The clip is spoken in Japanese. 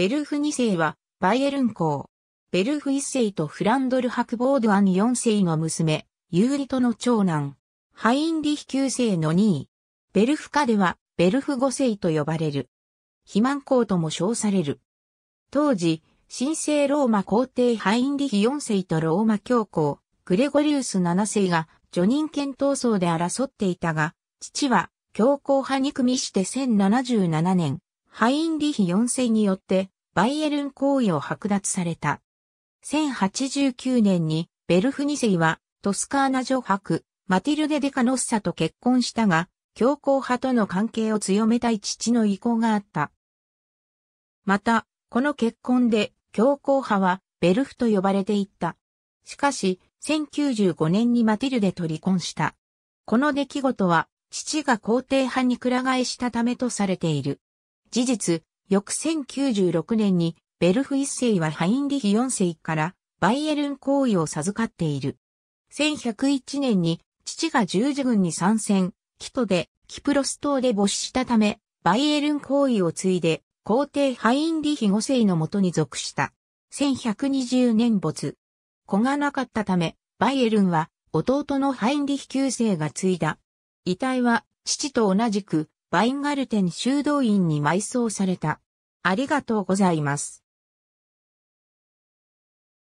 ベルフ2世は、バイエルン公。ベルフ1世とフランドル・ハクボードアン4世の娘、ユーリトの長男、ハインリヒ9世の2位。ベルフ家では、ベルフ5世と呼ばれる。肥満公とも称される。当時、神聖ローマ皇帝ハインリヒ4世とローマ教皇、グレゴリウス7世が、女人権闘争で争っていたが、父は、教皇派に組みして1077年、ハインリヒ4世によってバイエルン行為を剥奪された。1089年にベルフ2世はトスカーナ女伯、マティルデ・デカノッサと結婚したが、強硬派との関係を強めたい父の意向があった。また、この結婚で強硬派はベルフと呼ばれていった。しかし、1095年にマティルデと離婚した。この出来事は、父が皇帝派にく替えしたためとされている。事実、翌1096年にベルフ一世はハインリヒ四世からバイエルン行為を授かっている。1101年に父が十字軍に参戦、キトで、キプロス島で没したため、バイエルン行為を継いで、皇帝ハインリヒ五世のもとに属した。1120年没。子がなかったため、バイエルンは弟のハインリヒ九世が継いだ。遺体は父と同じくバインガルテン修道院に埋葬された。ありがとうございます。